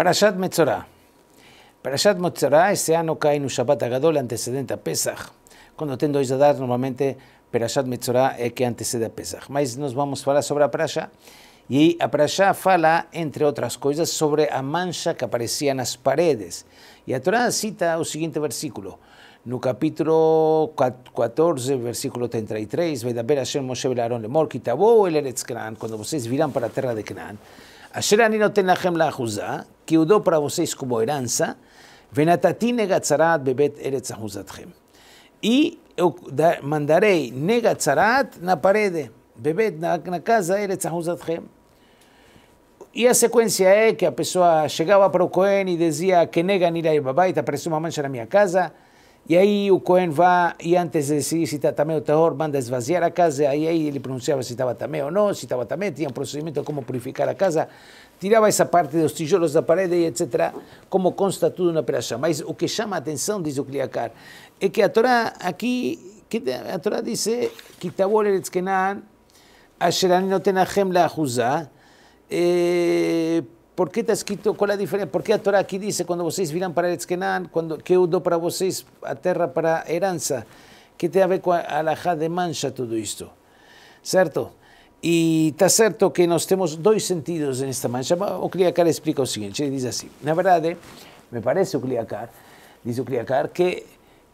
Parashat Metzorah. Parashat Metzorah, esse ano cai no Shabbat Agadol, antecedente a Pesach. Quando tem dois Adar, normalmente Parashat Metzorah é que antecede a Pesach. Mas nós vamos falar sobre a Parashat. E a Parashá fala, entre outras coisas, sobre a mancha que aparecia nas paredes. E a Torá cita o seguinte versículo, no capítulo 14, versículo 33, Vedaber Hashem Moshe Belaron Lemor, Kitabou El Eretz Canaã, quando vocês virão para a terra de Canaã, אשר אני נותן לכם לאחוזה, כי עודו פרבוססקו בוירנסה, ונתתי נגע צרעת בבית ארץ אחוזתכם. אי מנדרי נגע צרעת נפרדה, בבית נקזה ארץ אחוזתכם. E a sequência é que a pessoa chegava para o Cohen e dizia que nega irá para a baita, apareceu uma mancha na minha casa, E aí o Cohen vai, e antes de decidir se está também o terror, manda esvaziar a casa, e aí ele pronunciava se estava também ou não, se estava também, tinha um procedimento como purificar a casa, tirava essa parte dos tijolos da parede, etc., como consta tudo na operação. Mas o que chama a atenção, diz o Kliakar, é que a Torá aqui, que a Torá diz que Tabor Eretz Asherani Notenachem La Huzá, eh, ¿Por qué está escrito? ¿Cuál es la diferencia? ¿Por qué la Torah aquí dice cuando ustedes virán para el Etzkenan, cuando que udó para ustedes a tierra para heranza? ¿Qué te ver con alajá de mancha todo esto? ¿Cierto? Y está cierto que nos tenemos dos sentidos en esta mancha. Ucliacar explica lo siguiente, dice así. La verdad, eh, me parece Ucliacar, dice Ucliacar, que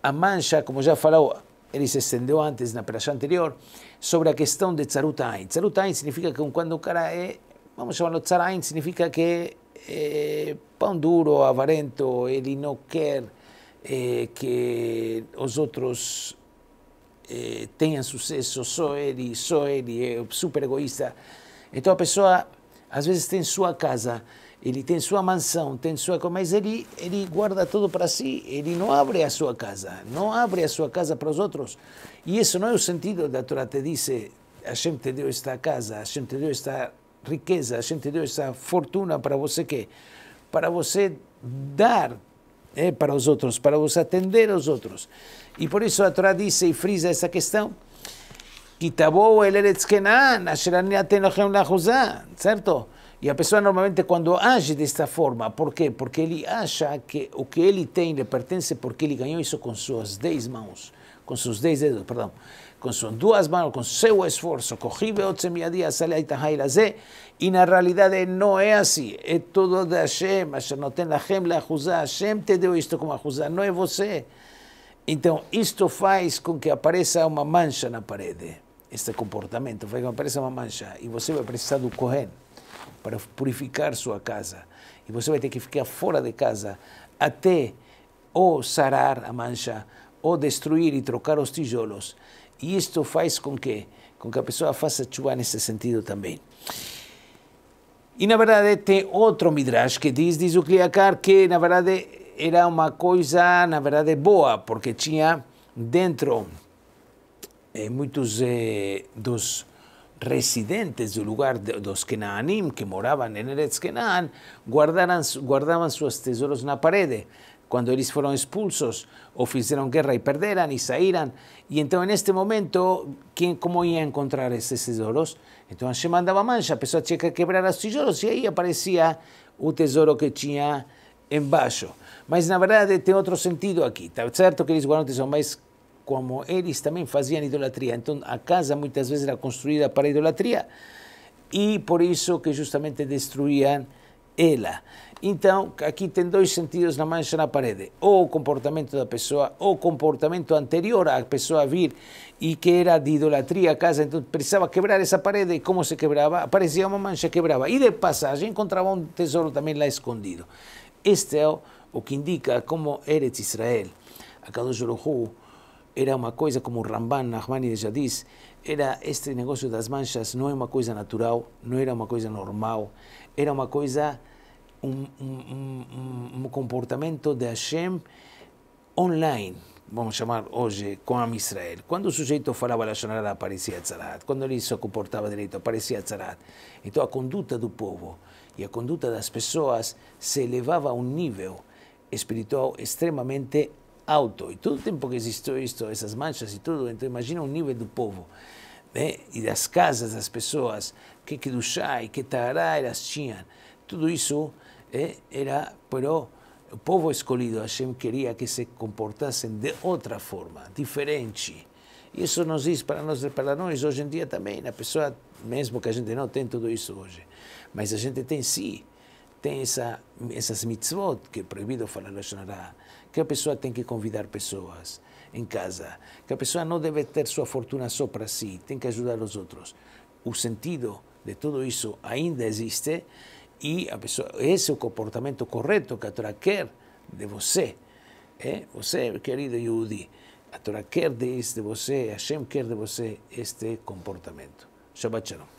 a mancha, como ya falou, él se extendió antes en la operación anterior, sobre la cuestión de Tzarutain. Tzarutain significa que cuando un cara es... Eh, vamos chamar de Tzarain, significa que é pão duro, avarento, ele não quer é, que os outros é, tenham sucesso, só ele, só ele, é super egoísta. Então a pessoa, às vezes, tem sua casa, ele tem sua mansão, tem sua coisa, mas ele, ele guarda tudo para si, ele não abre a sua casa, não abre a sua casa para os outros. E isso não é o sentido da Torá, te disse, gente te deu esta casa, gente te deu esta riqueza, a gente deu essa fortuna para você que para você dar é, para os outros, para você atender aos outros. E por isso a Torá diz e frisa essa questão, que Kitabou el Eretz Kenan, Asheraniaten Lachem Lachuzá, certo? E a pessoa normalmente quando age desta forma, por quê? Porque ele acha que o que ele tem lhe pertence porque ele ganhou isso com suas dez mãos, com seus dez dedos, perdão, com suas duas mãos, com seu esforço. E na realidade não é assim. É tudo de Hashem. Hashem não tem Hashem, Hashem te deu isto como Ahuzá, não é você. Então, isto faz com que apareça uma mancha na parede. Este comportamento faz com que apareça uma mancha. E você vai precisar do Kohen para purificar sua casa. E você vai ter que ficar fora de casa até ou sarar a mancha, ou destruir e trocar os tijolos. E isto faz com que, com que a pessoa faça chuva nesse sentido também. E na verdade tem outro Midrash que diz, diz o Kliakar, que na verdade era uma coisa, na verdade, boa, porque tinha dentro eh, muitos eh, dos residentes del lugar de los Kenanim que moraban en Eretz Kenan guardaban sus tesoros en la pared. Cuando ellos fueron expulsos, hicieron guerra y perderan y saíran. Y entonces en este momento, ¿quién, ¿cómo iba a encontrar esos tesoros? Entonces se mandaba mancha, empezó a checar, quebrar los tesoros y ahí aparecía un tesoro que tenía en bajo, Mas la verdad tiene otro sentido aquí. Está cierto que ellos guardaron tesoros como eles também faziam idolatria. Então a casa muitas vezes era construída para idolatria e por isso que justamente destruíam ela. Então, aqui tem dois sentidos na mancha na parede. Ou o comportamento da pessoa, ou o comportamento anterior à pessoa vir e que era de idolatria a casa, então precisava quebrar essa parede. E como se quebrava? Aparecia uma mancha, quebrava. E de passagem encontrava um tesouro também lá escondido. Este é o, o que indica como Eretz Israel, a Kadosh Baruch era uma coisa como Ramban Nahmani já diz, era este negócio das manchas não é uma coisa natural, não era uma coisa normal, era uma coisa um, um, um, um comportamento de Hashem online, vamos chamar hoje, com a Israel. Quando o sujeito falava Lashonara, aparecia Tzarat. Quando ele se comportava direito, aparecia Tzarat. Então a conduta do povo e a conduta das pessoas se elevava a um nível espiritual extremamente alto. E todo o tempo que existiu isso, essas manchas e tudo, então imagina o nível do povo. Né? E das casas das pessoas, que Kedushá e que Tará elas tinham. Tudo isso é, era, pero, o povo escolhido, Hashem queria que se comportassem de outra forma, diferente. Isso nos diz para nós, para nós hoje em dia também, a pessoa, mesmo que a gente não tenha tudo isso hoje, mas a gente tem sim tem essa, essas mitzvot, que é proibido falar Lashonará, que a pessoa tem que convidar pessoas em casa, que a pessoa não deve ter sua fortuna só para si, tem que ajudar os outros. O sentido de tudo isso ainda existe e a pessoa, esse é o comportamento correto que a Torá quer de você. É? Você, querido Yudi, a Torá quer de você, Hashem quer de você este comportamento. Shabbat Shalom.